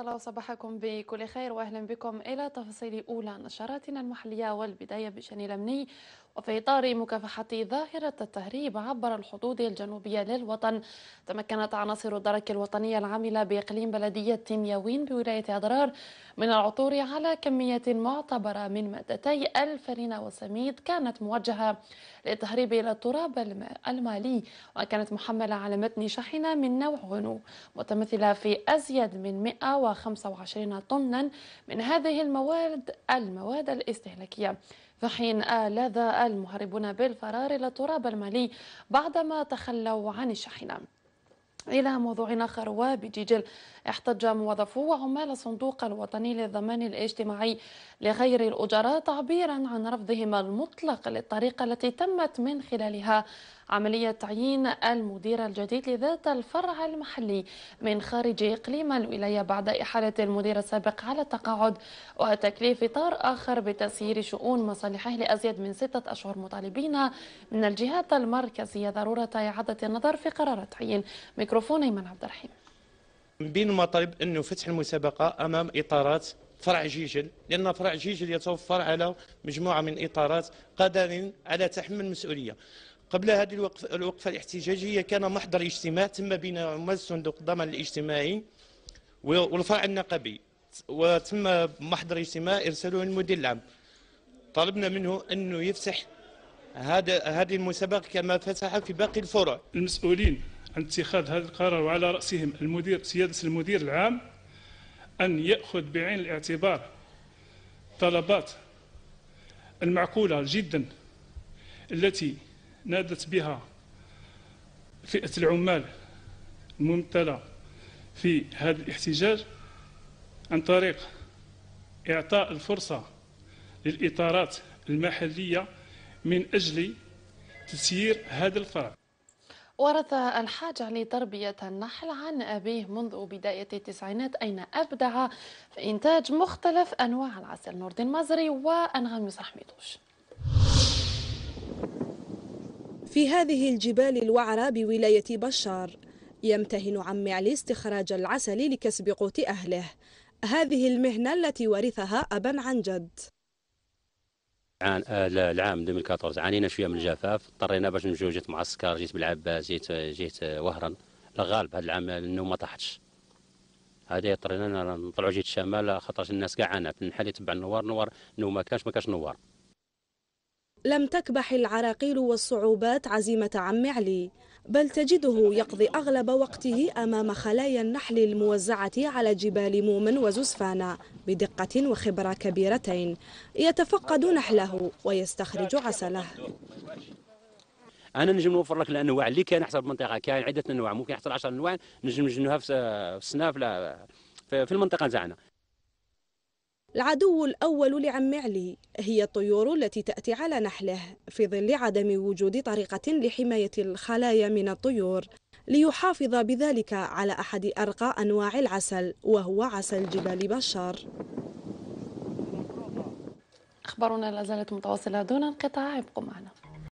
اهلا صباحكم بكل خير واهلا بكم الى تفاصيل اولى نشراتنا المحليه والبدايه بشان الامني وفي إطار مكافحة ظاهرة التهريب عبر الحدود الجنوبية للوطن تمكنت عناصر الدرك الوطنية العاملة بإقليم بلدية يوين بولاية أضرار من العثور على كمية معتبرة من مادتي الفرينة والسميد كانت موجهة للتهريب إلى التراب المالي وكانت محملة على متن شاحنة من نوع غنو متمثلة في أزيد من 125 طنا من هذه المواد المواد الاستهلاكية في حين لدى المهربون بالفرار إلى التراب المالي بعدما تخلوا عن الشاحنة إلى موضوع آخر وبجيجل احتج موظفو وعمال الصندوق الوطني للضمان الاجتماعي لغير الأجراء تعبيرا عن رفضهم المطلق للطريقة التي تمت من خلالها عملية تعيين المدير الجديد لذات الفرع المحلي من خارج إقليم الولاية بعد إحالة المدير السابق على التقاعد وتكليف إطار آخر بتسيير شؤون مصالحه لأزيد من ستة أشهر مطالبين من الجهات المركزية ضرورة إعادة النظر في قرار التعيين ميكروفون أيمن عبد الرحيم من بين المطالب انه فتح المسابقه امام اطارات فرع جيجل لان فرع جيجل يتوفر على مجموعه من اطارات قادرين على تحمل المسؤوليه قبل هذه الوقفة, الوقفة الاحتجاجية كان محضر اجتماع تم بين عمال صندوق الضمان الاجتماعي والفرع النقبي وتم محضر اجتماع ارسلوه المدير العام طلبنا منه انه يفتح هذا هذه المسابقه كما فتح في باقي الفروع المسؤولين عن اتخاذ هذا القرار وعلى راسهم المدير سياده المدير العام ان ياخذ بعين الاعتبار طلبات المعقوله جدا التي نادت بها فئة العمال الممتلة في هذا الاحتجاج عن طريق إعطاء الفرصة للإطارات المحلية من أجل تسيير هذا الفرع ورث الحاج علي تربية النحل عن أبيه منذ بداية التسعينات أين أبدع في إنتاج مختلف أنواع العسل نور الدين مزري وأنغام ميدوش في هذه الجبال الوعرة بولاية بشار يمتهن عمي علي استخراج العسل لكسب قوت أهله هذه المهنة التي ورثها أبا عن جد عن آه، العام 2014 عانينا شويه من الجفاف اضطرينا باش نمشيو جيت معسكر جيت بالعباس جيت جيت آه، وهران الغالب هذا العام النوم ما طاحتش هذه اضطرينا نطلعوا جيت الشمال خاطر الناس كاع عانات النحل يتبع النوار نوار نوم ما كانش ما كانش نوار لم تكبح العراقيل والصعوبات عزيمة عم علي بل تجده يقضي أغلب وقته أمام خلايا النحل الموزعة على جبال مومن وزوسفانا بدقة وخبرة كبيرتين يتفقد نحله ويستخرج عسله انا نجم نوفر لك الانواع اللي كان حسب المنطقه كاين عده انواع ممكن حتى 10 انواع نجم نجنوها في السنا في المنطقه تاعنا العدو الأول لعم علي هي الطيور التي تأتي على نحله في ظل عدم وجود طريقة لحماية الخلايا من الطيور ليحافظ بذلك على أحد أرقى أنواع العسل وهو عسل جبال بشار أخبارنا لا زالت متواصلة دون انقطاع ابقوا معنا